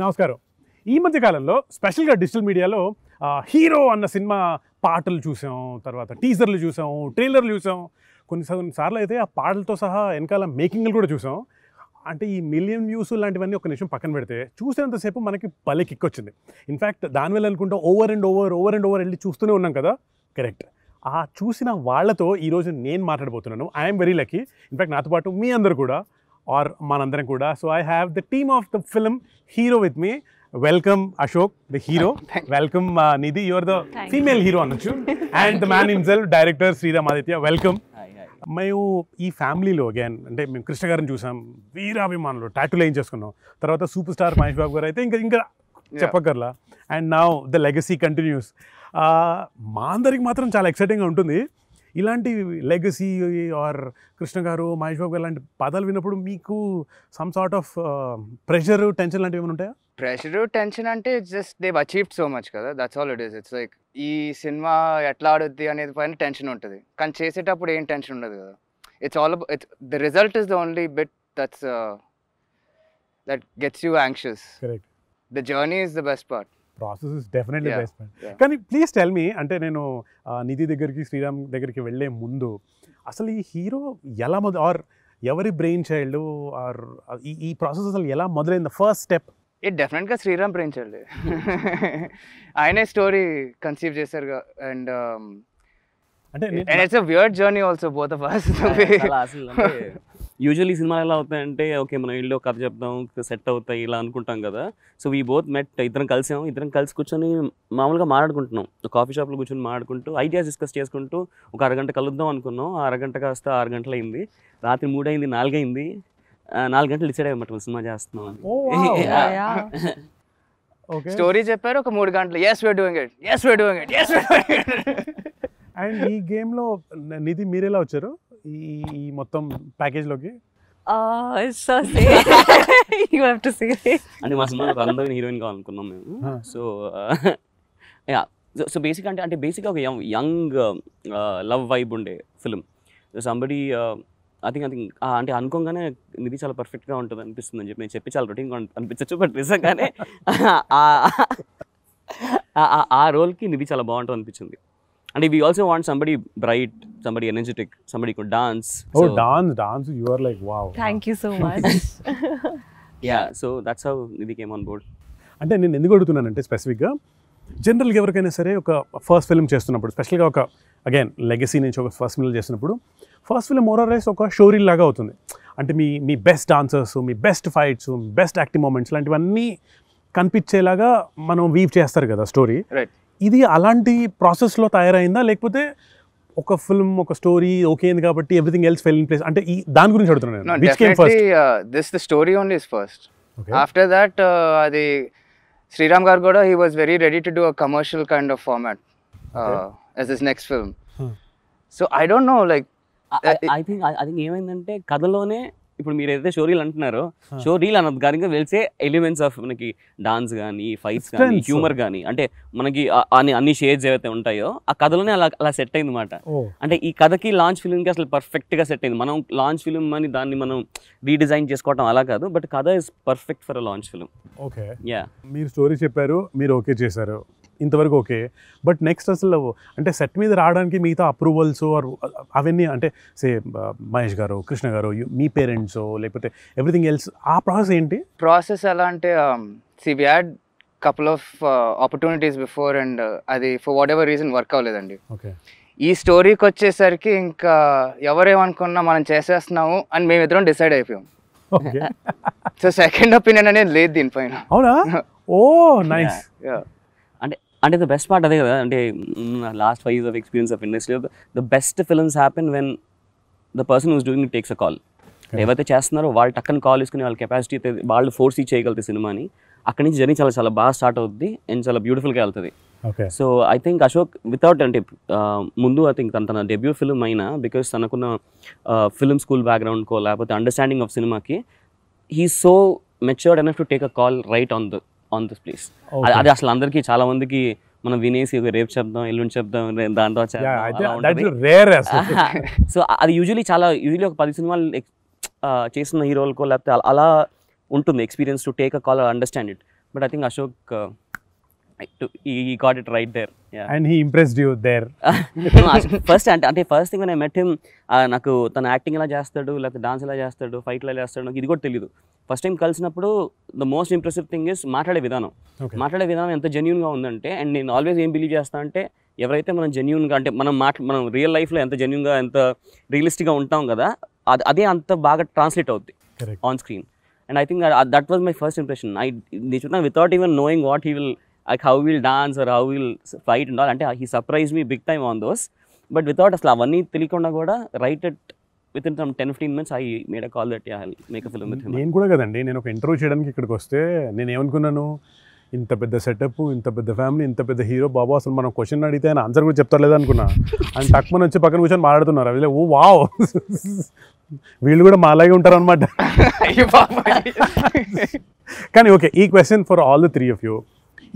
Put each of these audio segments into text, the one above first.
నమస్కారం ఈ మధ్య కాలంలో స్పెషల్గా డిజిటల్ మీడియాలో హీరో అన్న సినిమా పాటలు చూసాం తర్వాత టీజర్లు చూసాం ట్రైలర్లు చూసాం కొన్ని కొన్నిసార్లు అయితే ఆ పాటలతో సహా వెనకాల మేకింగ్లు కూడా చూసాం అంటే ఈ మిలియన్ వ్యూస్ లాంటివన్నీ ఒక నిమిషం పక్కన పెడితే చూసినంతసేపు మనకి భలే కిక్ వచ్చింది ఇన్ఫ్యాక్ట్ దానివల్ల అనుకుంటే over and over over and over వెళ్ళి చూస్తూనే ఉన్నాం కదా కరెక్ట్ ఆ చూసిన వాళ్ళతో ఈరోజు నేను మాట్లాడబోతున్నాను ఐఎమ్ వెరీ లక్కీ ఇన్ఫ్యాక్ట్ నాతో పాటు మీ అందరు కూడా ఆర్ మనందరం కూడా so I have the team of the film hero with me welcome Ashok the hero welcome Nidhi your the female hero అనొచ్చు and the man himself director Sriram Aditya welcome మేము ఈ ఫ్యామిలీలో అగైన్ అంటే మేము కృష్ణ గారిని చూసాం వీరాభిమానులు టాటూలు ఏం చేసుకున్నాం తర్వాత సూపర్ స్టార్ మహేష్ బాబు గారు అయితే ఇంకా ఇంకా చెప్పగలరా అండ్ నా ద లెగసీ కంటిన్యూస్ మా అందరికి మాత్రం చాలా ఎక్సైటింగ్గా ఉంటుంది ఇలాంటి లెగసీ ఆర్ కృష్ణ గారు మహేష్ బాబు గారు లాంటి పదాలు విన్నప్పుడు మీకు some sort of pressure tension లాంటివి ఏమైనా ఉంటాయా ప్రెషర్ టెన్షన్ అంటే just Dev achieved so much కదా that's all it is it's like ఈ సినిమా ఎట్లా ఆడుద్ది అనేది పైన టెన్షన్ ఉంటుంది కానీ చేసేటప్పుడు ఏం టెన్షన్ ఉండదు కదా it's all it's the result is the only bit that's that gets you anxious the journey is the best part process is definitely best friend కానీ ప్లీజ్ టెల్ మీ అంటే నేను నిధి దగ్గరికి శ్రీరామ్ దగ్గరికి వెళ్ళే ముందు అసలు ఈ హీరో ఎలా మొదలు ఆర్ ఎవరి బ్రెయిన్ చైల్డ్ ఆర్ ఈ ప్రాసెస్ అసలు ఎలా మొదలైంది ఫస్ట్ స్టెప్ ఏ డెఫినెట్గా శ్రీరామ్ బ్రెయిన్ చైల్డ్ ఆయనే స్టోరీ కన్సీవ్ చేశారు అండ్ um, అంటే it's a weird journey also both of us usually సినిమాలు ఎలా అవుతాయంటే ఓకే మనం ఇల్లు కథ చెప్దాం సెట్ అవుతాయి ఇలా అనుకుంటాం కదా సో వీ బోత్ మెట్ ఇద్దరం కలిసాం ఇద్దరం కలిసి కూర్చొని మామూలుగా మాట్లాడుకుంటున్నాం కాఫీ షాప్లో కూర్చొని మాట్లాడుకుంటూ ఐడియాస్ డిస్కస్ చేసుకుంటూ ఒక అరగంట కలుద్దాం అనుకున్నాం అరగంట కాస్త ఆరు గంటలు అయింది రాత్రి మూడైంది నాలుగైంది నాలుగు గంటలు డిసైడ్ అయ్యమాట సినిమా చేస్తున్నాం అని స్టోరీ oh, చెప్పారు ఒక మూడు గంటలు ఎస్ వేడు doing it as we're doing it as doing it and ఈ గేమ్లో నిధి మీరెలా వచ్చారు ఈ మొత్తం ప్యాకేజ్లోకి సో అంటే మా సినిమా అందరం హీరోయిన్ అనుకున్నాం మేము సో సో బేసిక్ అంటే అంటే బేసిక్గా ఒక యంగ్ యంగ్ లవ్ వైబ్ ఉండే film somebody I think I think అంటే అనుకోగానే నిధి చాలా పర్ఫెక్ట్గా ఉంటుంది అనిపిస్తుంది అని చెప్పి నేను చెప్పి చాలా రొటీన్గా అనిపించచ్చు బట్ నిజంగానే ఆ రోల్కి నిధి చాలా బాగుంటుంది అనిపించింది and we also want somebody bright somebody energetic somebody could dance oh so, dance dance or are wow wow thank so so much yeah so that's how nidhi came on అంటే నేను ఎందుకు అడుగుతున్నానంటే స్పెసిఫిక్గా జనరల్గా ఎవరికైనా సరే ఒక ఫస్ట్ ఫిల్మ్ చేస్తున్నప్పుడు స్పెషల్గా ఒక అగైన్ లెగసీ నుంచి ఒక ఫస్ట్ ఫిల్మ్ చేసినప్పుడు ఫస్ట్ ఫిల్మ్ ఆర్ లెస్ ఒక షోరీల్ లాగా అవుతుంది అంటే మీ మీ బెస్ట్ డాన్సర్స్ మీ best fights best acting moments లాంటివన్నీ కనిపించేలాగా మనం వీవ్ చేస్తారు కదా స్టోరీ రైట్ ఇది అలాంటి ప్రాసెస్లో తయారైందా లేకపోతే ఒక ఫిల్మ్ ఒక స్టోరీ ఓకే అయింది కాబట్టి everything else fail in place అంటే ఈ దాని గురించి అడుగుతున్నాను this the story only is first after that అది శ్రీరామ్ గారు కూడా he was very ready to do a commercial kind of format as is next film so I don't know like I think అది ఏమైందంటే కథలోనే ఇప్పుడు మీరు ఏదైతే షో రీల్ అంటున్నారో show reel వెలిసే ఎలిమెంట్స్ ఆఫ్ మనకి డాన్స్ కానీ ఫైట్స్ కానీ హ్యూమర్ కానీ అంటే మనకి అన్ని షేర్స్ ఏవైతే ఉంటాయో ఆ కథలోనే అలా అలా సెట్ అయింది అనమాట అంటే ఈ కథకి లాంచ్ కి అసలు పర్ఫెక్ట్ గా సెట్ అయింది మనం లాంచ్ ఫిలిం అని దాన్ని మనం రీడిజైన్ చేసుకోవటం అలా కాదు బట్ కథ is perfect for a launch film okay yeah మీరు స్టోరీ చెప్పారు మీరు ఓకే చేశారు ఇంతవరకు ఓకే బట్ నెక్స్ట్ అసలు అంటే సెట్ మీద రావడానికి మిగతా అప్రూవల్స్ ఆర్ అవన్నీ అంటే సే మహేష్ గారు కృష్ణ గారు మీ పేరెంట్స్ లేకపోతే ఎవ్రీథింగ్ ఎల్స్ ఆ ప్రాసెస్ ఏంటి ప్రాసెస్ ఎలా అంటే see we had couple of opportunities before and అది for whatever reason work అవ్వలేదండి ఓకే ఈ స్టోరీకి వచ్చేసరికి ఇంకా ఎవరేమనుకున్నా మనం చేసేస్తున్నాము అని మేము ఇద్దరం డిసైడ్ అయిపోయాం సో సెకండ్ ఒపీనియన్ అనేది లేదు దీనిపైన అవునా ఓ నైస్ అంటే ద బెస్ట్ పార్ట్ అదే కదా అంటే last five years of experience of industry the best films happen when the person who's doing takes a call ఏవైతే చేస్తున్నారో వాళ్ళు టక్కన కాల్ తీసుకుని వాళ్ళ కెపాసిటీ వాళ్ళు ఫోర్స్ ఇచ్చేయగలుగుతాయి సినిమాని అక్కడి నుంచి జర్నీ చాలా చాలా బాగా స్టార్ట్ అవుతుంది అండ్ చాలా బ్యూటిఫుల్గా వెళ్తుంది so I think Ashok without అంటే ముందు ఐ థింక్ తన తన డెబ్యూ ఫిల్మ్ అయినా బికాస్ తనకున్న ఫిల్మ్ స్కూల్ బ్యాక్గ్రౌండ్కో లేకపోతే అండర్స్టాండింగ్ ఆఫ్ సినిమాకి he so matured enough to take a call right on the on this place అది అసలు అందరికీ చాలా మందికి మనం వినేసి రేపు చెప్దాం ఎల్లుండి చెప్దాం దాంతో సో అది యూజువలీ చాలా యూజువలీ ఒక పది సినిమాలు చేసిన హీరోలకో లేకపోతే అలా ఉంటుంది experience to take a call understand it but I think Ashok he అంటే అంటే ఫస్ట్ థింగ్ మెట్ హిమ్ నాకు తన యాక్టింగ్ ఎలా చేస్తాడు లేకపోతే డాన్స్ ఎలా చేస్తాడు ఫైట్ ఎలా చేస్తాడు నాకు ఇది కూడా తెలియదు ఫస్ట్ టైం కలిసినప్పుడు the most impressive thing is మాట్లాడే విధానం మాట్లాడే విధానం ఎంత జెన్యున్గా ఉందంటే అండ్ నేను ఆల్వేస్ ఏం బిలీవ్ చేస్తా అంటే ఎవరైతే మనం జెన్యున్గా అంటే మనం మాట్లా మనం రియల్ లైఫ్లో ఎంత జెన్యున్గా ఎంత రియలిస్టిక్గా ఉంటాం కదా అది అదే అంత బాగా ట్రాన్స్లేట్ అవుద్ది on screen and I think that was my first impression I నేను without even knowing what he will like how will dance or how will fight and all అంటే he surprise me big time on those but without అసలు అవన్నీ తెలియకుండా కూడా right at within ten fifteen minutes I made call that make film with నేను కూడా కదండి నేను ఒక ఇంటర్వ్యూ చేయడానికి ఇక్కడికి వస్తే నేను ఏమనుకున్నాను ఇంత పెద్ద సెటప్ ఇంత పెద్ద ఫ్యామిలీ ఇంత పెద్ద హీరో బాబు అసలు మనం క్వశ్చన్ అడిగితే ఆయన ఆన్సర్ కూడా చెప్తారు లేదనుకున్నా ఆయన తక్కువ వచ్చి పక్కన కూర్చొని మాట్లాడుతున్నారు అవి ఓ వావ్ వీళ్ళు కూడా మాలాగే ఉంటారు అనమాట కానీ ఓకే ఈ question for all the three of you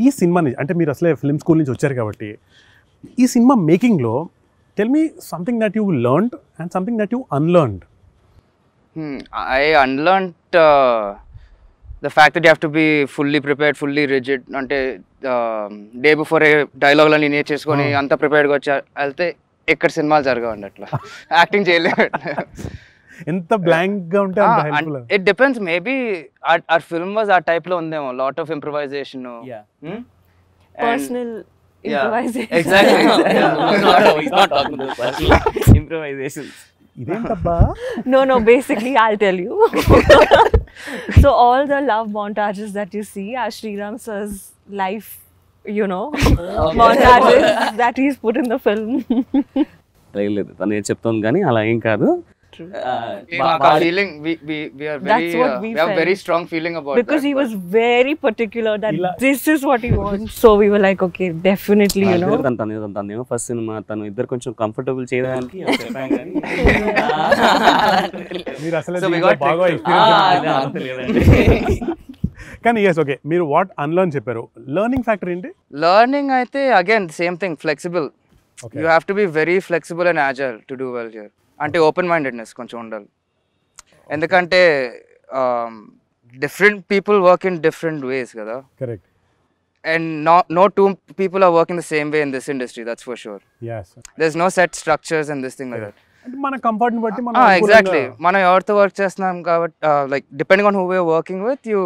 ఈ సినిమాని అంటే మీరు అసలే ఫిల్మ్ స్కూల్ నుంచి వచ్చారు కాబట్టి ఈ సినిమా మేకింగ్లో tell me something that you learned and something that you unlearned I unlearn the fact that you have to be fully prepared fully rigid అంటే డే బిఫోర్ అని నేను చేసుకొని అంత ప్రిపేర్డ్గా వచ్చా వెళ్తే ఎక్కడ సినిమాలు జరగవండి అట్లా యాక్టింగ్ చేయలేదు ఎంత బ్లాంక్ గా ఉంటాయి it depends maybe or film was ఆ టైప్ లో ఉందేమో lot of improvisation personal improvisation ఇదేంటబ్బా no no basically I tell you so all the love montages that you see are Sriram sir's life you know montages that is put in the film లేదు తను ఏం చెప్తాను కానీ అలా ఏం కాదు true. Uh, we, our feeling, we, we, we are very, uh, we, we have very strong feeling about because that, he was very particular that this is what he wants. so we were like, okay, definitely, you know. తను తను first cinema తను ఇద్దరు కొంచెం comfortable చేయడానికి మీరు అసలు బాగా experience కానీ ఎస్ ఓకే మీరు వాట్ అన్లర్న్ చెప్పారు లెర్నింగ్ ఫ్యాక్టర్ ఏంటి లెర్నింగ్ అయితే again same thing flexible you have to be very flexible and agile to do well here అంటే ఓపెన్ మైండెడ్నెస్ కొంచెం ఉండాలి ఎందుకంటే different people work in different ways కదా correct and no no two people are work in the same way in this industry that's for sure there no set structures in this thing like మన comfort బట్టి exactly ah, మనం ఎవరితో work చేస్తున్నాం కాబట్టి like depend on who we working with you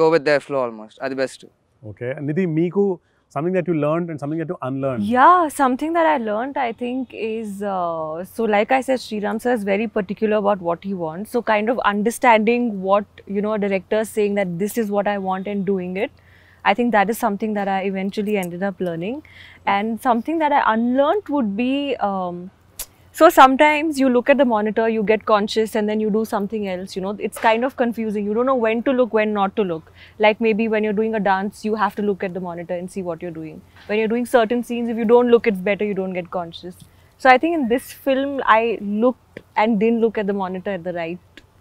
go with their flow almost అది best okay Nidhi మీకు something that you learned and something that you unlearned yeah something that i learned i think is uh, so like i said sri ram sir is very particular about what he wants so kind of understanding what you know a director is saying that this is what i want and doing it i think that is something that i eventually ended up learning and something that i unlearned would be um, so sometimes you look at the monitor, you get conscious and then you do something else, you know, it's kind of confusing. You don't know when to look, when not to look. Like maybe when you're doing a dance, you have to look at the monitor and see what you're doing. When you're doing certain scenes, if you don't look, it's better you don't get conscious. So I think in this film, I looked and didn't look at the monitor at the right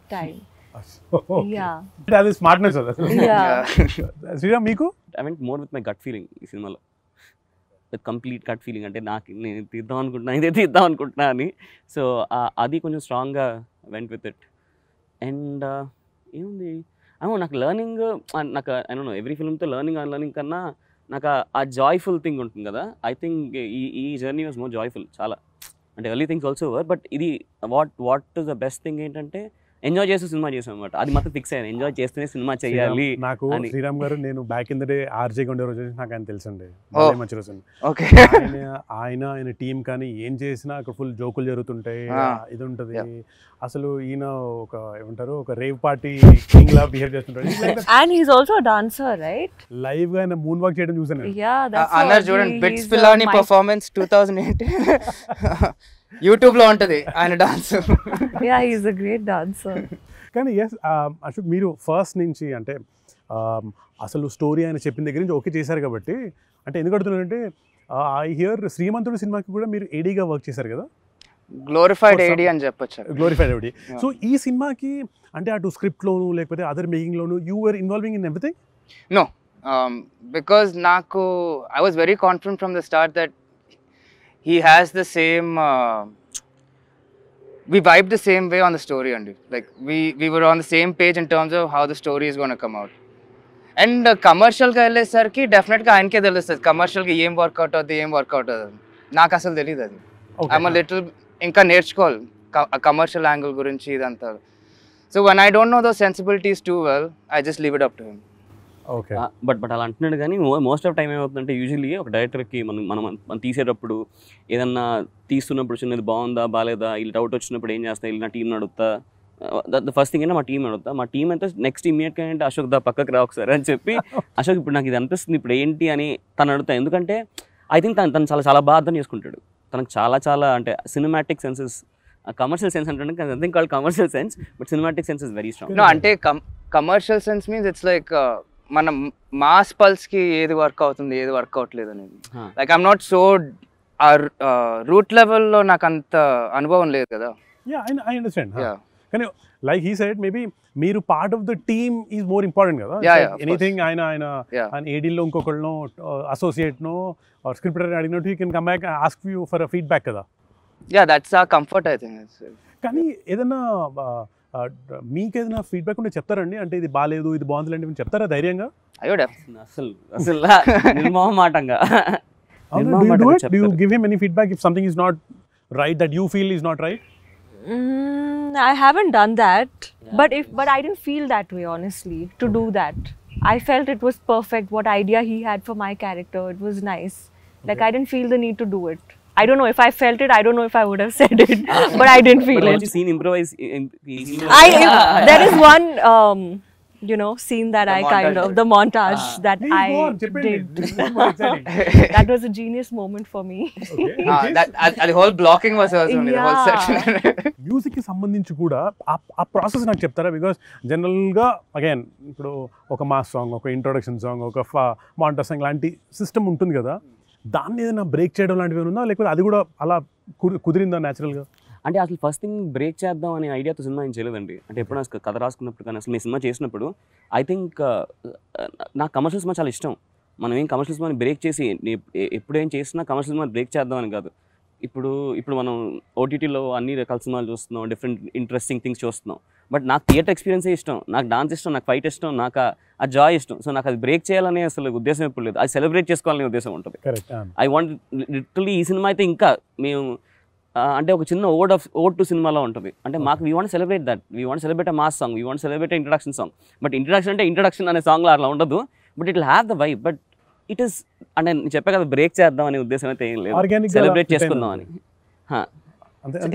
time. Yeah. That is smartness. yeah. yeah. Sriram, Miku? I went more with my gut feeling. cinema. Complete gut feeling అంటే నాకు నేను తీద్దాం అనుకుంటున్నా ఇదే తీద్దాం అనుకుంటున్నా అని so అది కొంచెం స్ట్రాంగ్గా వెంట్ విత్ ఇట్ అండ్ ఏముంది అవును నాకు లర్నింగ్ నాకు ఐ ఎవ్రీ ఫిల్మ్తో లర్నింగ్ అండ్ లర్నింగ్ కన్నా నాకు ఆ జాయ్ఫుల్ థింగ్ ఉంటుంది కదా ఐ థింక్ ఈ ఈ జర్నీ వాజ్ మోర్ జాయ్ఫుల్ చాలా అంటే early things also were but ఇది what what is the best thing ఏంటంటే ఎంజాయ్ చేస్తూ సినిమా చేసాం అనమాట అది మాత్రం ఫిక్స్ అయ్యాను ఎంజాయ్ చేస్తూనే సినిమా చేయాలి నాకు శ్రీరామ్ గారు నేను back in the day RJ ఉండే రోజు నాకు ఆయన తెలుసండి మంచి రోజు ఓకే ఆయన ఆయన టీం కానీ ఏం చేసినా అక్కడ ఫుల్ జోకులు జరుగుతుంటాయి ఇది ఉంటది అసలు ఈయన ఒక ఏమంటారు ఒక రేవ్ పార్టీ కింగ్ లా బిహేవ్ చేస్తుంటాడు and also dancer right live గా ఆయన మూన్ వాక్ చేయడం చూసాను యా దట్స్ చూడండి బిట్స్ పిల్లాని పర్ఫార్మెన్స్ 2008 యూట్యూబ్ లో ఉంటది ఆయన dance yeah is a great dancer కానీ ఎస్ um, అశోక్ మీరు ఫస్ట్ నుంచి అంటే um, అసలు స్టోరీ ఆయన చెప్పిన దగ్గర నుంచి ఓకే చేశారు కాబట్టి అంటే ఎందుకు అంటే ఐ హియర్ శ్రీమంతుడు సినిమాకి కూడా మీరు ఏడీగా వర్క్ చేశారు కదా గ్లోరిఫైడ్ ఏడి అని చెప్పొచ్చు గ్లోరిఫైడ్ ఏడి సో ఈ సినిమాకి అంటే అటు స్క్రిప్ట్లోను లేకపోతే అదర్ మేకింగ్లోను you are involving in everything no because నాకు I was very confident from the start that he has the same we vibe the same way on the story అండి like we we were on the same page in terms of how the story is gonna to come and కమర్షియల్గా uh, వెళ్ళేసరికి డెఫినెట్గా ఆయనకే తెలుస్తుంది కమర్షియల్గా ఏం work out అవుతుంది ఏం వర్కౌట్ అవుతుంది నాకు అసలు తెలియదు అది ఐమ్ లిటిల్ ఇంకా నేర్చుకోవాలి కమర్షియల్ యాంగిల్ గురించి ఇదంతా so one I don't know though sensibilities too well I just leave it up to him but but అలా అంటున్నాడు కానీ మోస్ట్ ఆఫ్ టైం ఏమవుతుందంటే యూజువలీ ఒక డైరెక్టర్కి మనం మనం మనం తీసేటప్పుడు ఏదన్నా తీస్తున్నప్పుడు చిన్నది బాగుందా బాగాలేదా వీళ్ళు డౌట్ వచ్చినప్పుడు ఏం చేస్తా వీళ్ళు నా టీం నడుతా ద ఫస్ట్ థింగ్ అయినా మా టీం అడుగుతా మా టీం అయితే నెక్స్ట్ ఇమీడియట్గా ఏంటంటే అశోక్ దా పక్కకి రా ఒకసారి అని చెప్పి అశోక్ ఇప్పుడు నాకు ఇది అనిపిస్తుంది ఇప్పుడు ఏంటి అని తను అడుగుతా ఎందుకంటే ఐ థింక్ తను తను చాలా చాలా బాధ చేసుకుంటాడు తనకు చాలా చాలా అంటే సినిమాటిక్ సెన్సెస్ కమర్షియల్ సెన్స్ అంటే think call commercial sense but cinematic sense is very strong అంటే commercial sense means it's like మనం మాస్ పల్స్ కి ఏది వర్క్ అవుతుంది ఏది వర్క్ అవ్వట్లేదు అనేది లైక్ ఐమ్ నాట్ సో ఆ రూట్ లెవెల్లో నాకు అంత అనుభవం లేదు కదా కానీ లైక్ ఈ సైడ్ మేబీ మీరు part of the team is more important కదా ఎనీథింగ్ ఆయన ఆయన ఆయన ఏడీల్లో ఇంకొకళ్ళను అసోసియేట్ను స్క్రిప్ట్ అడిగినట్టు you can come back ask you for feedback కదా yeah that's a comfort I think కానీ ఏదైనా మీకు ఏదైనా ఫీడ్బ్యాక్ ఉంటే చెప్తారండి అంటే ఇది బాగాలేదు ఇది బాగుంది లాంటివి మీరు చెప్తారా ధైర్యంగా అయ్యో అసలు అసలు నిర్మోహమాటంగా Do you give him any feedback if something is not right that you feel is not right? Mm, I haven't done that, yeah, but if but I didn't feel that way honestly to do that. I felt it was perfect. What idea he had for my character, it was nice. Like okay. I didn't feel the need to do it. I don't know if I felt it. I don't know if I would have said it, but I didn't feel but it. seen improvise? I yeah. there is one. Um, you know, scene that the I kind of, the montage ah. that I did. that was a genius moment for me. Okay. ah, that, whole blocking was hers only, yeah. the whole section. మ్యూజిక్కి సంబంధించి కూడా ఆ process నాకు చెప్తారా because జనరల్గా again ఇప్పుడు ఒక mass song ఒక ఇంట్రొడక్షన్ సాంగ్ ఒక మాంటా సాంగ్ లాంటి సిస్టమ్ ఉంటుంది కదా దాన్ని ఏదైనా బ్రేక్ చేయడం లాంటివి ఉందా లేకపోతే అది కూడా అలా కుదిరిందా న్యాచురల్గా అంటే అసలు ఫస్ట్ థింగ్ బ్రేక్ చేద్దాం అనే ఐడియాతో సినిమా ఏం చేయలేదండి అంటే ఎప్పుడైనా కథ రాసుకున్నప్పుడు కానీ అసలు సినిమా చేసినప్పుడు ఐ థింక్ uh, నాకు కమర్షియల్ సినిమా చాలా ఇష్టం మనం ఏం కమర్షియల్ సినిమాని బ్రేక్ చేసి ఎప్పుడేం చేసినా కమర్షియల్ సినిమా బ్రేక్ చేద్దామని కాదు ఇప్పుడు ఇప్పుడు మనం ఓటీటీలో అన్ని రకాల సినిమాలు చూస్తున్నాం డిఫరెంట్ ఇంట్రెస్టింగ్ థింగ్స్ చూస్తున్నాం బట్ నాకు థియేటర్ ఎక్స్పీరియన్సే ఇష్టం నాకు డాన్స్ ఇష్టం నాకు ఫైట్ ఇష్టం నాకు ఆ జాయ్ ఇష్టం సో నాకు అది బ్రేక్ చేయాలనే అసలు ఉద్దేశం ఎప్పుడు లేదు అది సెలబ్రేట్ చేసుకోవాలనే ఉద్దేశం ఉంటుంది ఐ వాంట్ లిటరలీ ఈ సినిమా అయితే ఇంకా మేము అంటే ఒక చిన్న ఓడ్ ఆఫ్ ఓడ్ టు సినిమాలో ఉంటుంది అంటే మాకు we want celebrate that we want celebrate a mass song we want celebrate introduction song but introduction అంటే ఇంట్రడక్షన్ అనే సాంగ్లో అట్లా ఉండదు but it have the why but it is అంటే నేను చెప్పే కదా బ్రేక్ చేద్దాం అనే ఉద్దేశం అయితే ఏం లేదు సెలబ్రేట్ చేసుకుందాం అని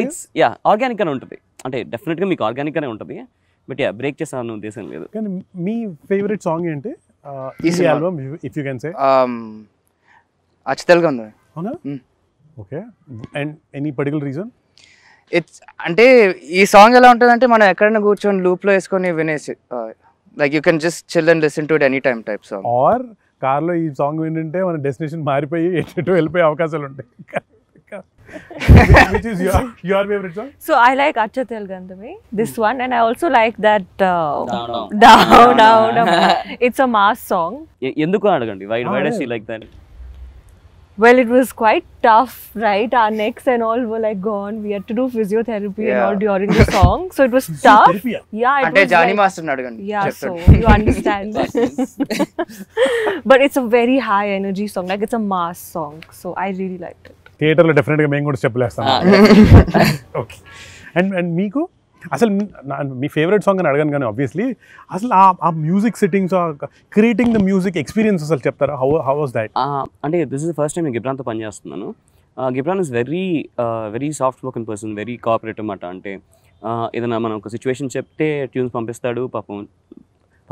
ఇట్స్ యా ఆర్గానిక్ అని ఉంటుంది అంటే డెఫినెట్గా మీకు ఆర్గానిక్గానే ఉంటుంది బట్ యా బ్రేక్ చేసాను ఉద్దేశం లేదు కానీ మీ ఫేవరెట్ సాంగ్ ఏంటి ఈ album if you can say అచ్చతెలుగా ఉంది అవునా okay and any particular reason it's అంటే ఈ సాంగ్ ఎలా ఉంటుందంటే మనం ఎక్కడైనా కూర్చొని లూప్లో వేసుకొని వినేసి like you can just chill and listen to it any time type song or కార్లో ఈ సాంగ్ వింటుంటే మన డెస్టినేషన్ మారిపోయి ఎటు వెళ్ళిపోయే అవకాశాలు ఉంటాయి which is your, your favorite song? So I like Acha Telgandami, this mm. one, and I also like that uh, Down Down. Down, down, down. it's a mass song. Why, why does oh. she like that? Well, it was quite tough, right? Our necks and all were like gone. We had to do physiotherapy yeah. and all during the song. So it was tough. yeah, it Ante was Johnny like, Master Yeah, so you understand. but it's a very high energy song. Like it's a mass song. So I really liked it. థియేటర్లో డెఫినెట్గా మేము కూడా స్టెప్పులు okay and and మీకు అసలు మీ favourite song అని అడగాను కానీ obviously అసలు ఆ music settings creating the music experience అసలు చెప్తారా హౌ హౌ వాస్ దాట్ అంటే దిస్ ఇస్ ఫస్ట్ టైం గిబ్రాన్తో పనిచేస్తున్నాను Ghibran is very very soft spoken person very cooperative అన్నమాట అంటే ఏదైనా మనం ఒక సిచ్యువేషన్ చెప్తే ట్యూన్స్ పంపిస్తాడు పాపం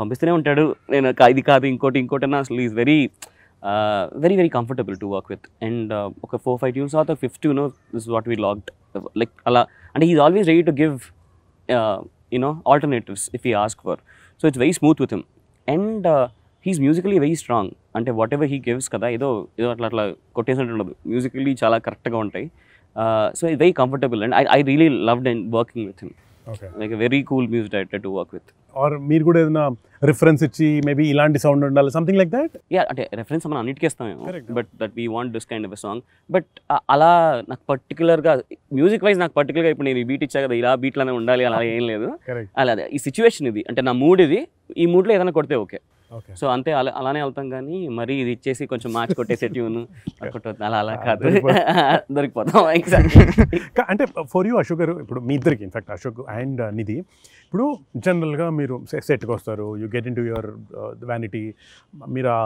పంపిస్తూనే ఉంటాడు నేను ఇది కాదు ఇంకోటి ఇంకోటి అన్న అసలు is very very very comfortable to work with and ఒక ఫోర్ ఫైవ్ ట్యూన్స్ తర్వాత fifth you know this what we locked like అలా అంటే is always ready to give you know alternatives if you ask for so it's very smooth with him and he's musically very strong అంటే whatever he gives కదా ఏదో ఏదో అట్లా అట్లా కొట్టేసినట్టు ఉండదు musically చాలా కరెక్ట్గా ఉంటాయి so it very comfortable and I I really loved and working with him like very cool music director to work with or మీరు కూడా ఏదైనా రిఫరెన్స్ ఇచ్చి మేబీ ఇలాంటి సౌండ్ ఉండాలి సంథింగ్ లైక్ దట్ యా అంటే రెఫరెన్స్ మనం అన్నిటికీ ఇస్తామేమో but that we want this kind of song but అలా నాకు పర్టికులర్గా మ్యూజిక్ వైజ్ నాకు పర్టికులర్గా ఇప్పుడు నేను ఈ బీట్ ఇచ్చా కదా ఇలా బీట్లోనే ఉండాలి అలా ah, ఏం లేదు అలా ఈ సిచ్యువేషన్ ఇది అంటే నా మూడ్ ఇది ఈ మూడ్లో ఏదైనా కొడితే ఓకే సో అంతే అలా అలానే వెళ్తాం కానీ మరి ఇది ఇచ్చేసి కొంచెం మార్చి కొట్టేసే ట్యూన్ కొట్టొద్దు అలా అలా ah, కాదు దొరికిపోతాం ఎగ్జాక్ట్ అంటే ఫర్ యూ అశోక్ గారు ఇప్పుడు మీ ఇద్దరికి in fact Ashok and uh, Nidhi ఇప్పుడు జనరల్గా మీరు సెట్కి వస్తారు you get into your vanity మీరు ఆ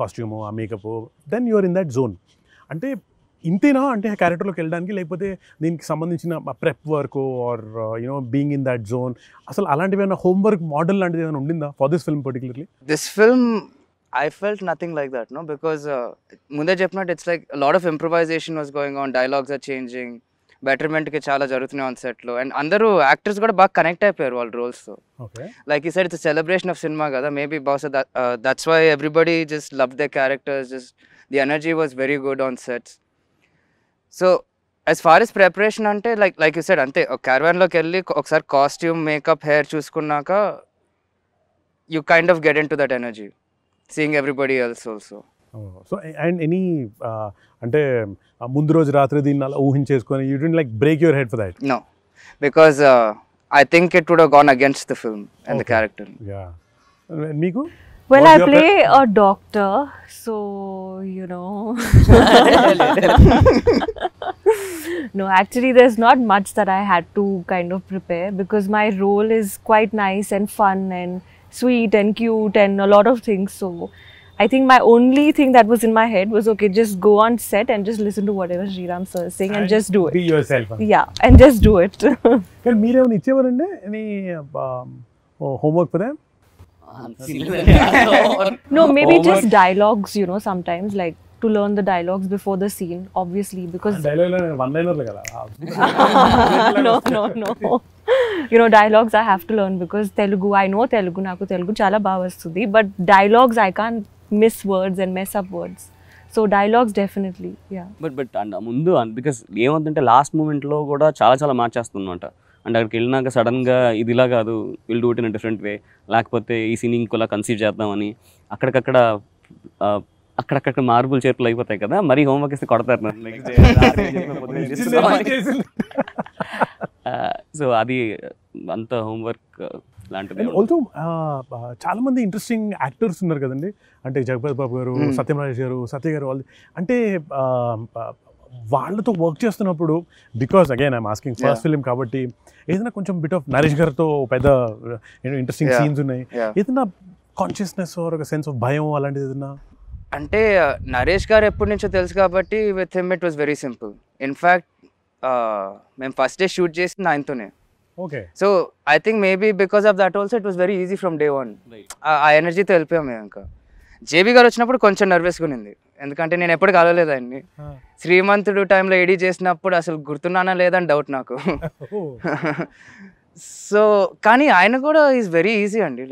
కాస్ట్యూము ఆ makeup then you're in that zone అంటే ఇంతేనా అంటే ఆ క్యారెక్టర్లోకి వెళ్ళడానికి లేకపోతే దీనికి సంబంధించిన prep work or you know being in that zone అసలు అలాంటివి ఏమైనా హోంవర్క్ మోడల్ లాంటిది ఏమైనా ఉండిందా for this film particularly this film I felt nothing like that no because ముందే చెప్పినట్టు it's like lot of improvisation was going on dialogues or changing బెటర్మెంట్కి చాలా జరుగుతున్నాయి ఆన్ సెట్లో అండ్ అందరూ యాక్టర్స్ కూడా బాగా కనెక్ట్ అయిపోయారు వాళ్ళ రోల్స్ లైక్ ఈ side it's celebration of cinema కదా మేబీ బహుశా that's why everybody just love the characters just the energy was very good on sets so as far as preparation అంటే like like you side అంతే ఒక క్యారవాన్లోకి వెళ్ళి ఒకసారి costume makeup hair చూసుకున్నాక you kind of get into that energy seeing everybody else also so and any అంటే ముందు రోజు రాత్రి దీన్ని అలా ఊహించేసుకొని you don't like break your head for that no because I think it would gone against the film and the character మీకు Well, What's I play a doctor, so you know. no, actually, there's not much that I had to kind of prepare because my role is quite nice and fun and sweet and cute and a lot of things. So, I think my only thing that was in my head was okay, just go on set and just listen to whatever Sri sir is saying and, and just do it. Be yourself. Huh? Yeah, and just do it. Well, Meera, Any uh, um, oh, homework for them? no, maybe just dialogues, you know, sometimes like to learn the dialogues before the scene, obviously, because. Ah, dialogue one liner No, no, no. You know dialogues I have to learn because Telugu I know Telugu నాకు తెలుగు చాలా బాగా వస్తుంది but dialogues I can miss words and miss up words so dialogues definitely yeah but but and ముందు because uh, ఏమవుతుందంటే last మూమెంట్లో కూడా చాలా చాలా మ్యాచ్ చేస్తుంది అనమాట అండ్ అక్కడికి వెళ్ళినాక సడన్గా ఇదిలా కాదు will do it in different way లేకపోతే ఈ సీన్ ఇంకోలా కన్సీవ్ చేద్దామని అక్కడికక్కడ అక్కడక్కడ మార్పులు చేర్పులు అయిపోతాయి కదా మరీ హోంవర్క్ ఇస్తే కొడతారు సో అది అంత హోంవర్క్ లాంటిది ఆల్సో చాలా మంది ఇంట్రెస్టింగ్ యాక్టర్స్ ఉన్నారు కదండి అంటే జగపతి బాబు గారు hmm. సత్యమరాజ్ గారు సత్య గారు వాళ్ళు అంటే వాళ్ళతో వర్క్ చేస్తున్నప్పుడు because again I'm asking first film కాబట్టి ఏదైనా కొంచెం బిట్ ఆఫ్ నరేష్ గారితో పెద్ద ఇంట్రెస్టింగ్ సీన్స్ ఉన్నాయి ఏదైనా కాన్షియస్నెస్ ఒక సెన్స్ ఆఫ్ భయం అలాంటిది ఏదైనా అంటే నరేష్ గారు ఎప్పటి నుంచో తెలుసు కాబట్టి with him it was very simple in fact మేము ఫస్ట్ డే షూట్ చేసింది ఆయనతోనే okay so I think maybe because of that also it was very easy from day one ఆ ఎనర్జీతో వెళ్ళిపోయాం మేము ఇంకా జేబీ గారు వచ్చినప్పుడు కొంచెం నర్వస్గా ఉంది ఎందుకంటే నేను ఎప్పుడు కలవలేదు ఆయన్ని శ్రీమంతుడు టైంలో ఎడీ చేసినప్పుడు అసలు గుర్తున్నానా లేదని డౌట్ నాకు సో కానీ ఆయన కూడా ఈజ్ వెరీ ఈజీ అండి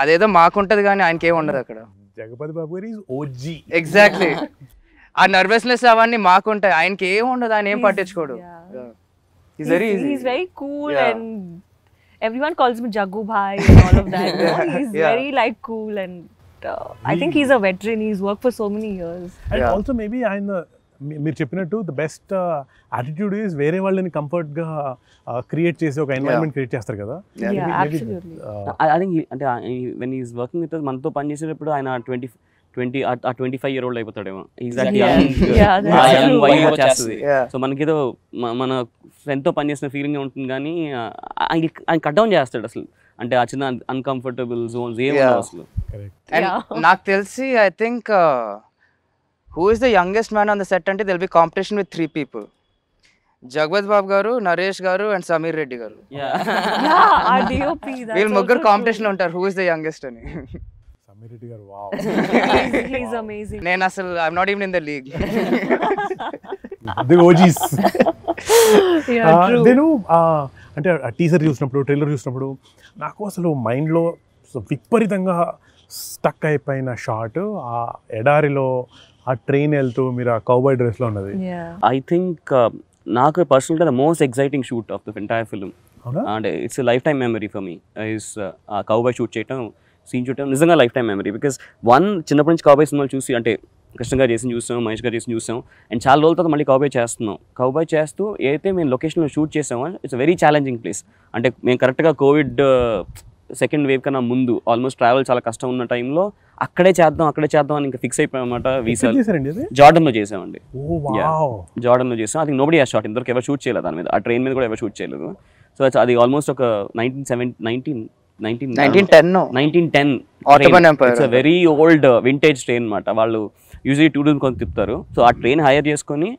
అదేదో మాకుంటది కానీ ఆయనకి ఏమి ఉండదు అక్కడ జగపతి బాబు గారు ఎగ్జాక్ట్లీ ఆ నర్వస్నెస్ అవన్నీ మాకుంటాయి ఆయనకి ఏమి ఉండదు ఆయన ఏం పట్టించుకోడు very cool and everyone calls him Jagu Bhai and all of that. yeah. He's yeah. very like cool and I think he's a veteran he's work for so many years and also maybe ఆయన మీరు చెప్పినట్టు the best attitude is వేరే వాళ్ళని comfort గా create చేసి ఒక environment create చేస్తారు కదా ఐ థింక్ uh, అంటే వెన్ ఈస్ వర్కింగ్ విత్ మనతో పని చేసేటప్పుడు ఆయన ట్వంటీ ట్వంటీ ఆ ట్వంటీ ఫైవ్ ఇయర్ ఓల్డ్ అయిపోతాడేమో ఎగ్జాక్ట్లీ సో మనకేదో మన ఫ్రెండ్తో పనిచేసిన ఫీలింగ్ ఉంటుంది కానీ ఆయన కట్ డౌన్ చేస్తాడు అసలు అంటే ఆ చిన్న అన్కంఫర్టబుల్ జోన్స్ ఏమి అసలు అండ్ నాకు తెలిసి I think who is the youngest man on the set అంటే there'll be competition with three people Jagapathi Babu గారు నరేష్ గారు అండ్ సమీర్ రెడ్డి గారు వీళ్ళు ముగ్గురు కాంపిటీషన్ ఉంటారు హూ ఇస్ ద యంగెస్ట్ అని నేను అసలు I'm not even in the league the OGs నేను అంటే ఆ టీజర్ చూసినప్పుడు ట్రైలర్ చూసినప్పుడు నాకు అసలు మైండ్లో విపరీతంగా స్టక్ అయిపోయిన షాట్ ఆ ఎడారిలో ఆ ట్రైన్ వెళ్తూ మీరు ఆ కౌబాయ్ డ్రెస్లో ఉన్నది ఐ థింక్ uh, నాకు పర్సనల్గా the most exciting shoot of the entire film and it's lifetime memory for me is a cowboy shoot చేయటం సీన్ చూడటం నిజంగా lifetime memory because one చిన్నప్పటి నుంచి కౌబాయ్ సినిమాలు చూసి అంటే కృష్ణ గారు చేసి చూసాం మహేష్ గారు చేసి చూసాం అండ్ చాలా రోజుల తర్వాత మళ్ళీ కౌబాయ్ చేస్తున్నాం కౌబాయ్ చేస్తూ ఏదైతే మేము లొకేషన్లో షూట్ చేసామో ఇట్స్ వెరీ ఛాలెంజింగ్ ప్లేస్ అంటే మేము కరెక్ట్గా కోవిడ్ సెకండ్ వేవ్ కన్నా ముందు ఆల్మోస్ట్ ట్రావెల్ చాలా కష్టం ఉన్న టైంలో అక్కడే చేద్దాం అక్కడే చేద్దాం అని ఇంకా ఫిక్స్ అయిపోయామన్నమాట వీసా జార్డన్ లో చేసామండి జార్డన్ లో చేసాం అది నోబడి ఆ షాట్ ఇంతవరకు ఎవరు షూట్ చేయలేదు దాని మీద ఆ ట్రైన్ మీద కూడా ఎవరు షూట్ చేయలేదు సో అది ఆల్మోస్ట్ ఒక nineteen seven nineteen nineteen nineteen ten nineteen ten very old vintage train అనమాట వాళ్ళు యూజువలీ టూడూన్ కొని తిప్పుతారు సో ఆ ట్రైన్ హైర్ చేసుకొని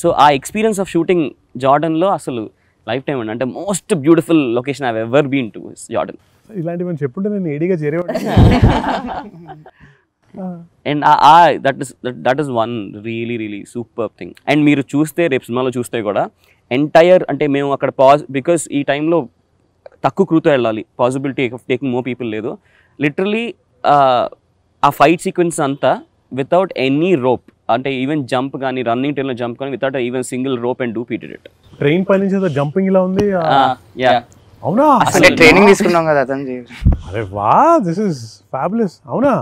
సో ఆ ఎక్స్పీరియన్స్ ఆఫ్ షూటింగ్ జార్డన్లో అసలు లైఫ్ టైం అండి అంటే most beautiful location I ever been to Jordan ఇలాంటి మనం చెప్పుంటే నేను ఏడిగా చేరే and that is that is one really really super thing and మీరు చూస్తే రేపు సినిమాలో చూస్తే కూడా ఎంటైర్ అంటే మేము అక్కడ పాజ్ బికాస్ ఈ టైంలో తక్కువ క్రూతో వెళ్ళాలి possibility of taking more people లేదు లిటరలీ ఆ ఫైట్ సీక్వెన్స్ అంతా వితౌట్ ఎనీ రోప్ అంటే ఈవెన్ జంప్ కానీ రన్నింగ్ టైంలో జంప్ కానీ without even single rope and repeated it train పై నుంచి జంపింగ్ ఇలా ఉంది యా అవునా అసలు ట్రైనింగ్ తీసుకున్నాం కదా అతను అరే వా దిస్ ఇస్ ఫ్యాబులస్ అవునా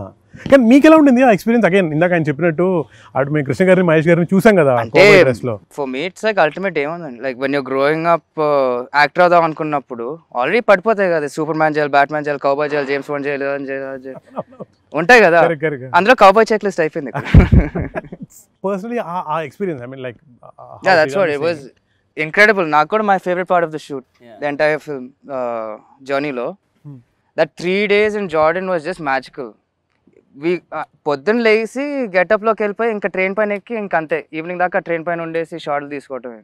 కానీ మీకు ఎలా ఉండింది ఆ ఎక్స్పీరియన్స్ అగైన్ ఇందాక ఆయన చెప్పినట్టు అటు మేము కృష్ణ గారిని మహేష్ గారిని చూసాం కదా dress for me it's like ultimate ఏముందండి like when you growing up actor అవుదాం అనుకున్నప్పుడు ఆల్రెడీ పడిపోతాయి కదా సూపర్ మ్యాన్ చేయాలి మ్యాన్ చేయాలి కౌబాయ్ చేయాలి జేమ్స్ బాండ్ చేయాలి ఉంటాయి కదా అందులో కౌబాయ్ చెక్ లిస్ట్ అయిపోయింది పర్సనలీ ఆ experience I mean like yeah that's what it was incredible నాకు కూడా my favourite part of the shoot the entire film జర్నీలో that three days in Jordan was just magical we పొద్దున్న లేచి గెటప్లోకి వెళ్ళిపోయి ఇంకా train పైన ఎక్కి ఇంక అంతే ఈవినింగ్ దాకా ట్రైన్ పైన ఉండేసి షార్ట్లు తీసుకోవటమే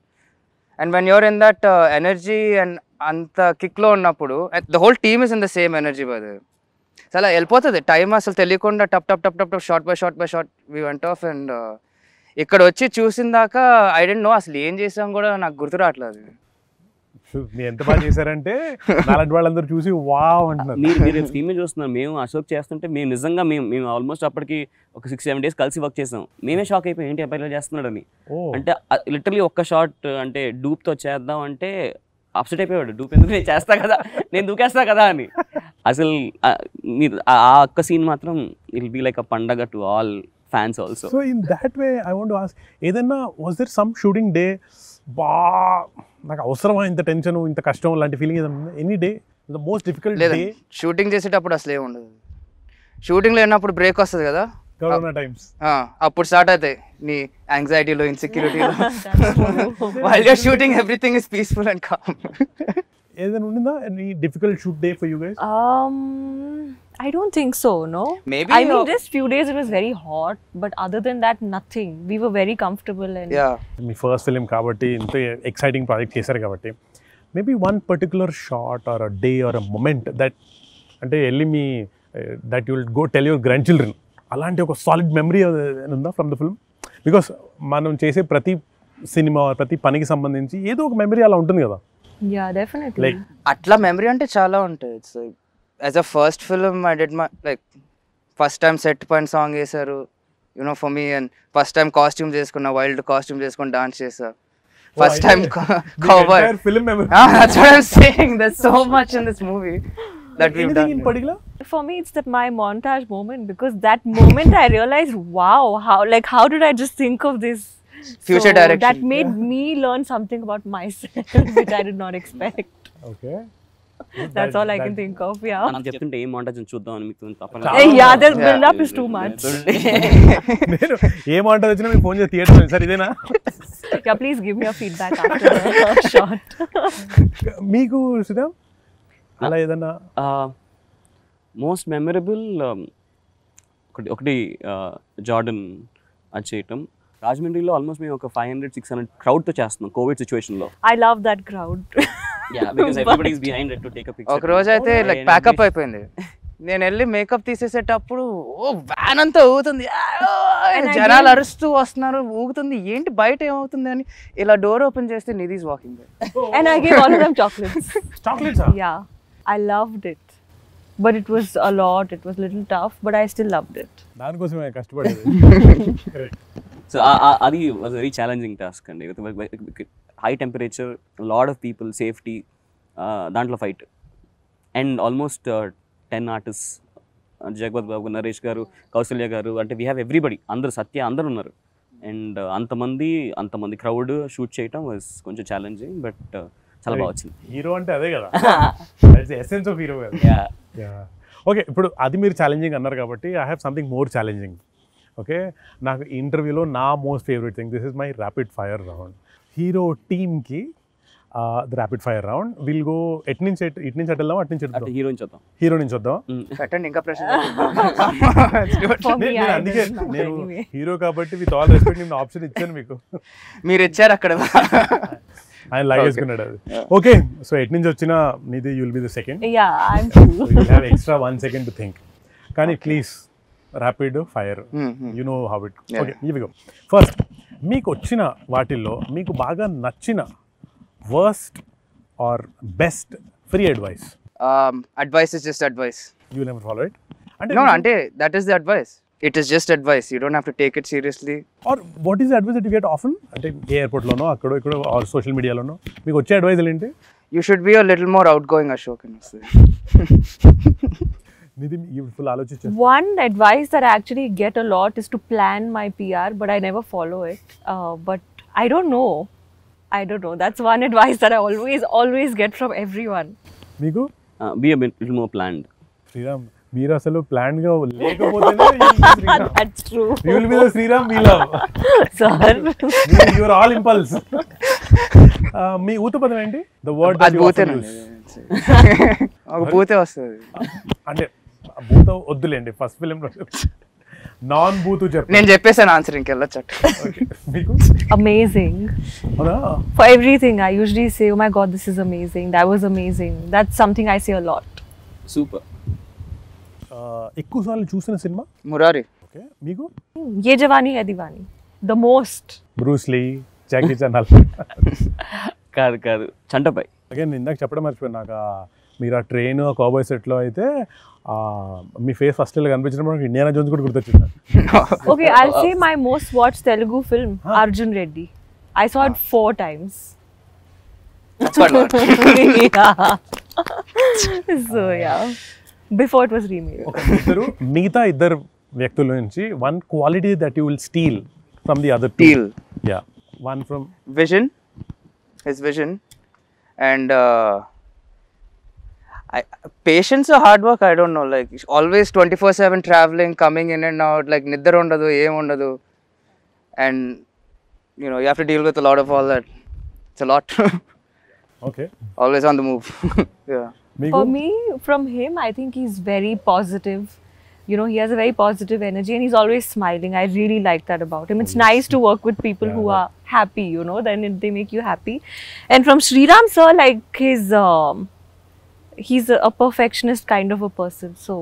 and when you're in that energy and అంత కిక్లో ఉన్నప్పుడు the whole team is in the same energy బదు సో అలా వెళ్ళిపోతుంది టైం అసలు తెలియకుండా టప్ టప్ టప్ టప్ టప్ shot by shot by shot we went off and ఇక్కడ వచ్చి చూసిన దాకా ఐడెంట్ నో అసలు ఏం చేసాం కూడా నాకు గుర్తు రావట్లేదు ఎంత బాగా చేశారంటే అలాంటి వాళ్ళందరూ చూసి వావ్ అంటున్నారు మీరు మీరు స్కీమ్ చూస్తున్నారు మేము అశోక్ చేస్తుంటే మేము నిజంగా మేము మేము ఆల్మోస్ట్ అప్పటికి ఒక సిక్స్ సెవెన్ డేస్ కలిసి వర్క్ చేసాం మేమే షాక్ అయిపోయి ఏంటి అబ్బాయిలో చేస్తున్నాడు అని అంటే లిటరలీ ఒక్క షార్ట్ అంటే డూప్తో చేద్దాం అంటే అప్సెట్ అయిపోయాడు డూప్ ఎందుకు నేను చేస్తా కదా నేను దూకేస్తా కదా అని అసలు మీరు ఆ ఒక్క సీన్ మాత్రం ఇల్ B like a pandaga to all fans also so in that way I want ask ఏదైనా was there some shooting day బా నాకు అవసరమా ఇంత టెన్షన్ ఇంత కష్టం లాంటి feeling any day the most difficult day shooting చేసేటప్పుడు అసలు ఉండదు షూటింగ్లో ఉన్నప్పుడు బ్రేక్ వస్తుంది కదా టైమ్స్ అప్పుడు స్టార్ట్ అవుతాయి నీ యాంగ్జైటీలో ఇన్సెక్యూరిటీలో while you're shooting everything is peaceful and calm ఏదైనా ఉండిందా any difficult shoot day for you guys I don't think so, no. Maybe I mean, this few days it was very hot, but other than that, nothing. We were very comfortable and yeah. My first film, kabatti, into exciting project చేశారు కాబట్టి maybe one or a or a day or a moment that అంటే వెళ్ళి మీ that you'll go tell your grandchildren అలాంటి ఒక solid memory ఉందా from the film because మనం చేసే ప్రతి సినిమా ప్రతి పనికి సంబంధించి ఏదో ఒక మెమరీ అలా ఉంటుంది కదా యా డెఫినెట్లీ లైక్ అట్లా మెమరీ అంటే చాలా ఉంటాయి as a first film, I did my like first time set point song is you know for me and first time costume is a wild costume is gonna dance is oh, first time yeah. co- cover. Entire film memory. Ah, that's what I'm saying. There's so much in this movie that we Anything in particular? For me, it's that my montage moment because that moment I realized, wow, how like how did I just think of this? Future direction. That made me learn something about myself which I did not expect. Okay. That's all I can think of yeah మనం చెప్తుంటే ఏం వంట చూద్దాం అని మీకు తప్పలేదు yeah that build up is too much నేను ఏం వంట వచ్చినా మీకు ఫోన్ చేసి థియేటర్ సార్ ఇదేనా yeah please give me your feedback after shot మీకు సుధా అలా ఏదన్నా most uh, memorable uh, um, ఒకటి ఒకటి జార్డన్ uh, అది చేయటం రాజమండ్రిలో ఆల్మోస్ట్ మేము ఒక five hundred six hundred crowd తో చేస్తున్నాం కోవిడ్ సిచువేషన్ లో ఐ లవ్ దట్ క్రౌడ్ ఒక రోజు అయితే లైక్ oh, ప్యాకప్ అయిపోయింది నేను వెళ్ళి మేకప్ తీసేసేటప్పుడు ఓ వ్యాన్ అంతా ఊగుతుంది జనాలు అరుస్తూ వస్తున్నారు ఊగుతుంది ఏంటి బయట ఏమవుతుంది అని ఇలా డోర్ ఓపెన్ చేస్తే Nidhi walking and I give all chocolates chocolates yeah I loved it but it was a lot it was little tough but I still loved it దానికోసమే కష్టపడేది సో అది వాజ్ వెరీ ఛాలెంజింగ్ టాస్క్ అండి high temperature lot of people safety దాంట్లో fight and almost ten artist Jagapathi Babu Naresh గారు కౌశల్య గారు అంటే we have everybody అందరు సత్య అందరు ఉన్నారు అండ్ uh, అంతమంది అంతమంది క్రౌడ్ షూట్ చేయటం వాజ్ కొంచెం ఛాలెంజింగ్ బట్ uh, చాలా బాగా వచ్చింది హీరో అంటే అదే కదా ఎసెన్స్ ఆఫ్ హీరో ఓకే ఇప్పుడు అది మీరు ఛాలెంజింగ్ అన్నారు కాబట్టి I have something more challenging okay నాకు ఇంటర్వ్యూలో నా most favourite thing this is my rapid fire round hero టీమ్కి the rapid fire round will go at నుంచి ఇటు నుంచి అటెళ్దాం అటు నుంచి అటు హీరో నుంచి వద్దాం హీరో నుంచి వద్దాం ఇంకా ప్రశ్న అందుకే నేను హీరో కాబట్టి విత్ ఆల్ రెస్పెక్ట్ నేను ఆప్షన్ ఇచ్చాను మీకు మీరు ఇచ్చారు అక్కడ ఆయన లాగేసుకున్నాడు అది ఓకే సో ఎట్ నుంచి వచ్చిన మీది you'll be the second extra one second to think కానీ please rapid fire you know how it okay first మీకు వచ్చిన వాటిల్లో మీకు బాగా నచ్చిన worst or best free advice advice is just advice you never follow it అంటే అంటే that is the advice it is just advice you don't have to take it seriously or what is advice that you get often అంటే ఏ ఎయిర్పోర్ట్లోనో అక్కడో ఇక్కడ are social మీడియాలోనో మీకు వచ్చే advice ఏంటి you should be a little more outgoing Ashok అని Nidim, you full allocation. One advice that I actually get a lot is to plan my PR, but I never follow it. Uh, but I don't know. I don't know. That's one advice that I always, always get from everyone. Miku? Uh, be a bit more planned. Sriram, మీరు అసలు plan గా లేకపోతేనే that's true you will be the Sriram we love sir you are all impulse మీ ఊతపదం ఏంటి the word that you ఒక పోతే వస్తది అంటే భూత వద్దులేండి ఫస్ట్ ఫిలిం నాన్ బూతు చెప్పు నేను చెప్పేసాను ఆన్సర్ ఇంకెళ్ళొచ్చు amazing for everything I usually say my God this is amazing that was amazing that something I say a lot super ఎక్కువసార్లు చూసిన సినిమా మురారి ఓకే మీకు Yeh Jawaani Hai the most Bruce Lee Jackie Chan కాదు కాదు చంటపై again ఇందాక చెప్పడం మర్చిపోయాను నాకు మీరు ఆ ట్రైన్ ఆ సెట్లో అయితే మీ ఫేస్ ఫస్ట్ ఇలా కనిపించినప్పుడు ఇండియానా జోన్స్ కూడా గుర్తొచ్చింది okay I say my most watch Telugu film Arjun Reddy I saw it four times so yeah before it was remade ఇద్దరు మిగతా ఇద్దరు వ్యక్తుల నుంచి one quality that you will steal from the other steal yeah one from vision his vision and I, patience or hard work, I don't know. Like always 24-7 traveling, coming in and out, like nidra undadu, em undadu. And, you know, you have to deal with a lot of all that. It's a lot. okay. Always on the move. yeah. For me, from him, I think he's very positive. You know, he has a very positive energy and he's always smiling. I really like that about him. It's nice to work with people yeah, who are happy, you know, then they make you happy. And from Sri Ram sir, like his... Um, he's a perfectionist kind of a person so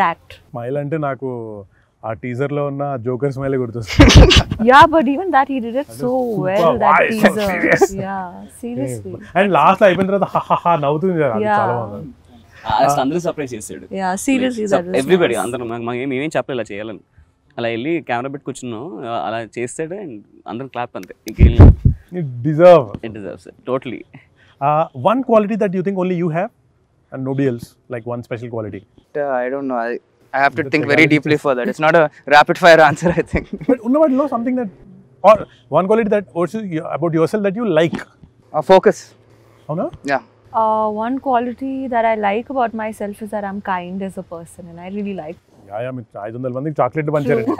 that smile అంటే నాకు ఆ teaser లో ఉన్న Joker smile గుర్తొస్తుంది yeah but even that he did it so well that teaser yeah seriously and last అయిపోయిన తర్వాత హా హా నవ్వుతుంది చాలా బాగుంది ah. అందరూ సర్ప్రైజ్ ఎవ్రీబడి మాకు ఏమేం చెప్పలేదు ఇలా చేయాలని అలా వెళ్ళి కెమెరా పెట్టి కూర్చున్నాం అలా చేస్తాడు అండ్ అందరం క్లాప్ అంతే ఇంకెళ్ళి deserve it deserves totally one quality that you think only you have and nobody else like one special quality? Uh, I don't know. I, I have to the think very deeply for that. It's not a rapid fire answer, I think. but no, but know something that or one quality that also about yourself that you like. Uh, focus. Oh no? Yeah. Uh, one quality that I like about myself is that I'm kind as a person, and I really like. Yeah, yeah, I mean, I don't know. chocolate bunch.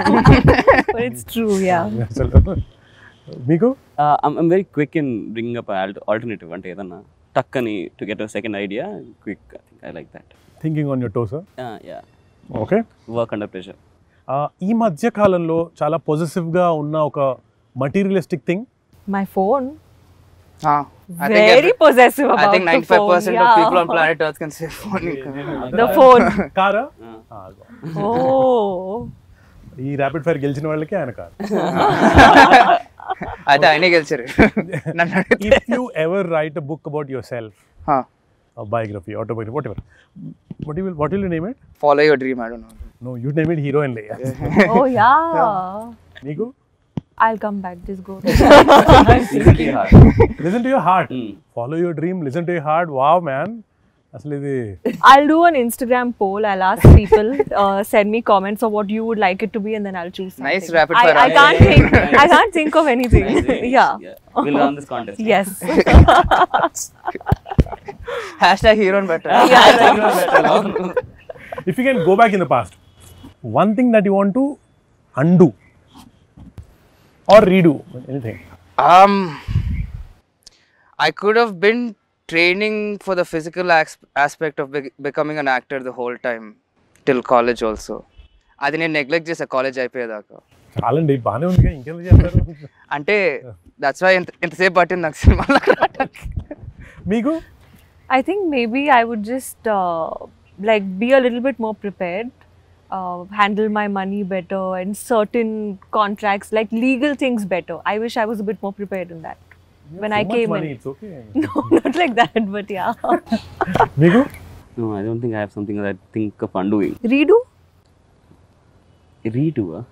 but it's true, yeah. yeah Uh, I'm, I'm very quick in bringing up an alternative. టక్ అని to get second idea quick I like that thinking on your toes okay work under pressure ఈ మధ్య కాలంలో చాలా గా ఉన్న ఒక materialistic thing my phone very possessive I think 95% of people on planet Earth can say phone the phone car ఓ ఈ rapid fire గెలిచిన వాళ్ళకి ఆయన car If you ever write a book about yourself, a biography, autobiography, whatever. What will what will you name it? Follow your dream. I don't know. No, you name it Hero and Leia. oh yeah. Nico. I'll come back. Just go. listen to your heart. Listen to your heart. Hmm. Follow your dream. Listen to your heart. Wow, man. I'll do an Instagram poll. I'll ask people uh, send me comments of what you would like it to be, and then I'll choose. Nice rapid fire. I, can't think. I can't think of anything. Yeah. We'll run this contest. Yes. Hashtag here on better. Yeah. if you can go back in the past, one thing that you want to undo or redo, anything. Um, I could have been training for the physical aspect of becoming an actor the whole time till college also అది నేను neglect చేసా college అయిపోయేదాకా చాలండి బాగానే ఉంది ఇంకెందుకు చేస్తారు అంటే దట్స్ వై ఎంత ఎంతసేపు పట్టింది నాకు సినిమా మీకు I think maybe I would just like be a little bit more prepared Uh, handle my money better and certain contracts like legal things better. I wish I was a bit more prepared in that yeah, when so I came money, in. It's okay. No, not like that, but yeah. Migu? No, I don't think I have something that I think of undoing. Redo? Redo, huh?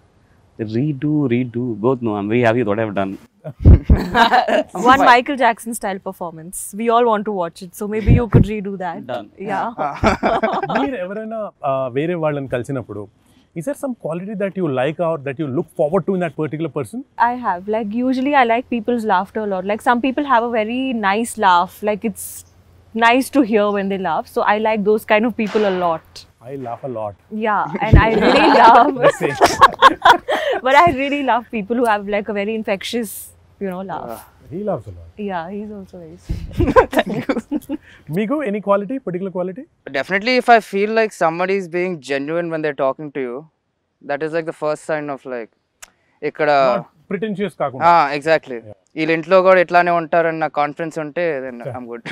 Redo, redo. Both no, I'm very happy with what I've done. One Michael Jackson style performance. We all want to watch it, so maybe you could redo that. Done. Yeah. మీరు ఎవరైనా వేరే వాళ్ళని కలిసినప్పుడు is there some quality that you like or that you look forward to in that particular person i have like usually i like people's laughter a lot like some people have a very nice laugh like it's nice to hear when they laugh so i like those kind of people a lot i laugh a lot yeah and i really love but i really love people who have like a very infectious you know laugh yeah. He loves a lot yeah he is also very thank you మీకు any quality particular quality definitely if I feel like somebody is being genuine when they talking to you that is like the first sign of like ఇక్కడ pretentious కాకుండా exactly ah, వీళ్ళ ఇంట్లో కూడా ఇట్లానే ఉంటారని నా confidence ఉంటే దెన్ ఐమ్ గుడ్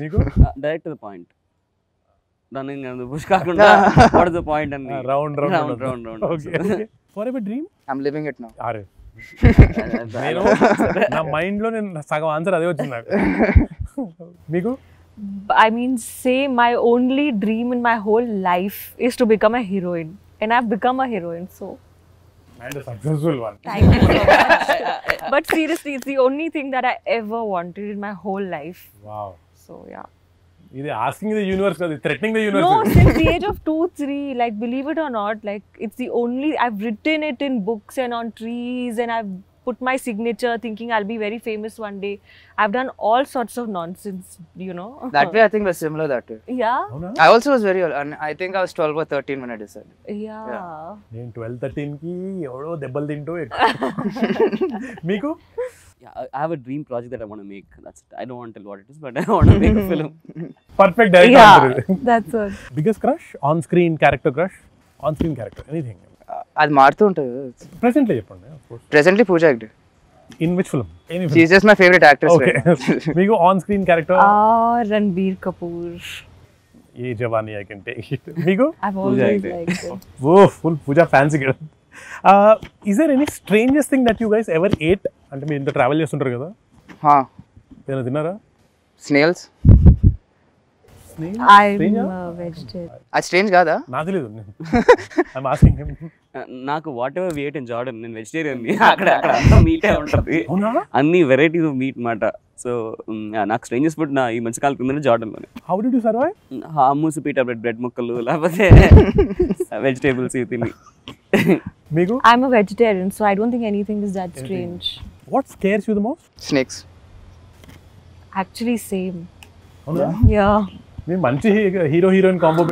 మీకు డైరెక్ట్ ద పాయింట్ దాన్ని నేను పుష్ కాకుండా what the point round round round round okay forever dream I living it now నేను నా say my నేను సగం ఆన్సర్ అదే వచ్చింది life మీకు I mean say my only dream in my whole heroine. To become a heroine and I become a heroine so and a successful one. but seriously, it's the only thing that I ever wanted in my whole life. Wow. So yeah. Either asking the universe, threatening the universe. No, since the age of two, three, like believe it or not, like it's the only I've written it in books and on trees, and I've put my signature thinking I'll be very famous one day. I've done all sorts of nonsense, you know. that way, I think we're similar that way. Yeah. Oh, no? I also was very old. And I think I was 12 or 13 when I decided. Yeah. yeah. Then 12, 13 ki, ఎవడో దెబ్బలు it. మీకు yeah, I have a dream project that I want to make. That's it. I don't want to tell what it is, but I want to make a film. Perfect director. Yeah, that's it. Biggest crush? On screen character crush? On screen character? Anything? I'll uh, Presently, of course. Presently, Pooja. In which film? Any film? She's just my favorite actress. Okay. We go on screen character. Ah, uh, Ranbir Kapoor. Yeah, I can take. Yeh Jawaani I can take it me go वो full Pooja fans get is there any strangest thing that you guys ever ate? అంటే మీరు ఇంత travel చేస్తుంటారు కదా ఏదైనా తిన్నారా snails కాదా నాకు తెలియదు నాకు whatever we ate in Jordan నేను వెజిటేరియన్ అక్కడ అక్కడ అంతా మీటే ఉంటుంది అన్ని వెరైటీస్ ఆఫ్ మీట్ మాట సో నాకు స్ట్రేంజెస్ ఫుడ్ నా ఈ మంచి కాలం కింద జార్డన్లోనే how did you survive hummus pita bread bread ముక్కలు లేకపోతే వెజిటేబుల్స్ ఇవి తిని మీకు I'm vegetarian so I don't think anything is that strange What scares you the most? Snakes. Actually, same. Yeah. yeah. manchi hero heroine combo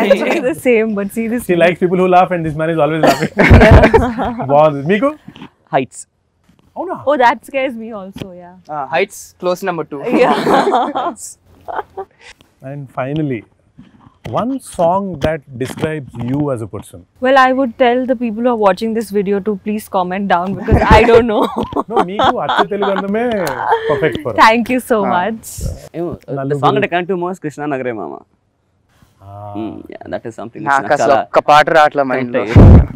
actually the same, but see this. She likes people who laugh, and this man is always laughing. wow, Miko. Heights. Oh no. Oh, that scares me also. Yeah. Uh, heights, close number two. Yeah. and finally, one song that describes you as a person? Well, I would tell the people who are watching this video to please comment down because I don't know. no, me too. Achu Telugandame perfect for. Thank you so ah. much. the song that I can do most Krishna Nagare Mama. ఒక్క పాట రావట్లే mind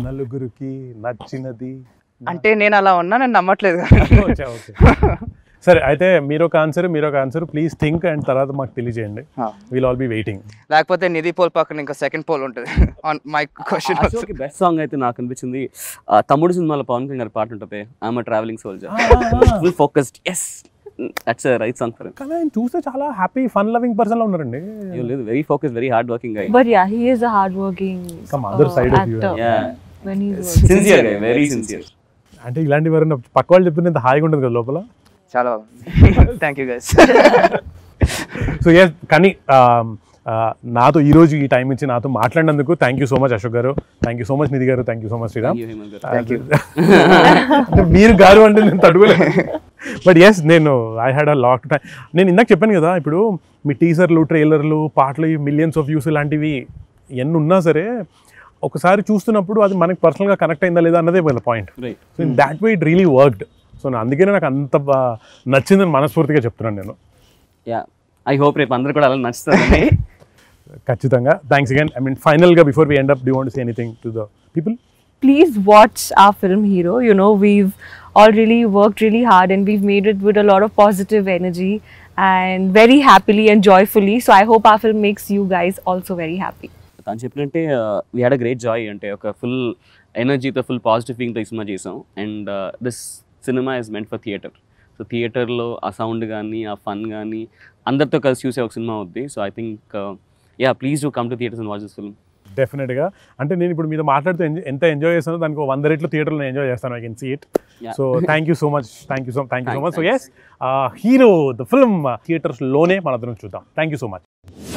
నలుగురికి నచ్చినది అంటే నేను అలా ఉన్నా నేను నమ్మట్లేదు సరే అయితే మీరు ఒక ఆన్సర్ మీరు ఒక ఆన్సర్ ప్లీజ్ థింక్ అండ్ తర్వాత మాకు తెలియజేయండి విల్ ఆల్ బి వెయిటింగ్ లేకపోతే నిధి పోల్ పక్కన ఇంకా సెకండ్ పోల్ ఉంటుంది on my question best song అయితే నాకు అనిపించింది తమ్ముడు సినిమాలో పవన్ కళ్యాణ్ గారి పాట ఉంటుంది I'm travelling soldier full focused yes that's right song for కానీ ఆయన చూస్తే చాలా హ్యాపీ ఫన్ లవింగ్ పర్సన్ లో ఉన్నారండి లేదు very focus very hard working guy but yeah he is a hard working come other side of you yeah when he is sincere very sincere అంటే ఇలాంటి ఎవరైనా పక్క వాళ్ళు చెప్తున్నంత హాయిగా ఉంటుంది కదా లోపల చాలా thank you guys so yes కానీ um, uh, నాతో ఈ రోజు ఈ టైం ఇచ్చి నాతో మాట్లాడినందుకు thank you so much Ashok గారు thank you so much Nidhi గారు thank you so much Sriram మీరు గారు అంటే నేను తడుగులే బట్ ఎస్ నేను I had a lot time నేను ఇందాక చెప్పాను కదా ఇప్పుడు మీ టీజర్లు ట్రైలర్లు పాటలు మిలియన్స్ ఆఫ్ వ్యూస్ ఇలాంటివి ఎన్ని ఉన్నా సరే ఒకసారి చూస్తున్నప్పుడు అది మనకి పర్సనల్గా కనెక్ట్ అయిందా లేదా అన్నదే point so in that way it really worked so అందుకే నాకు అంత నచ్చిందని మనస్ఫూర్తిగా చెప్తున్నాను నేను యా ఐ హోప్ రేపు అందరూ కూడా అలా నచ్చుతుంది ఖచ్చితంగా థ్యాంక్స్ అగైన్ ఐ మీన్ ఫైనల్గా before we end up do want see anything to the people please watch ఆ film hero you know we've all really work really hard and we've made it with a lot of positive energy and very happily and joyfully so I hope ఆ film makes you guys also very happy తను చెప్పినంటే we had a great joy అంటే ఒక full ఎనర్జీతో full positive ఫీలింగ్తో ఈ సినిమా చేసాం అండ్ దిస్ uh, సినిమా is meant for theatre so థియేటర్లో ఆ సౌండ్ కానీ ఆ ఫన్ కానీ అందరితో కలిసి చూసే ఒక సినిమా ఉంది so I think yeah please you come to theatres and watch this film డెఫినెట్గా అంటే నేను ఇప్పుడు మీతో మాట్లాడుతూ ఎంత ఎంజాయ్ చేస్తానో దానికి వంద రెట్లు థియేటర్లో నేను ఎంజాయ్ చేస్తాను I can see it so thank you so much thank you so thank you so much so yes hero the film థియేటర్స్లోనే మన అందరం చూద్దాం థ్యాంక్ యూ సో మచ్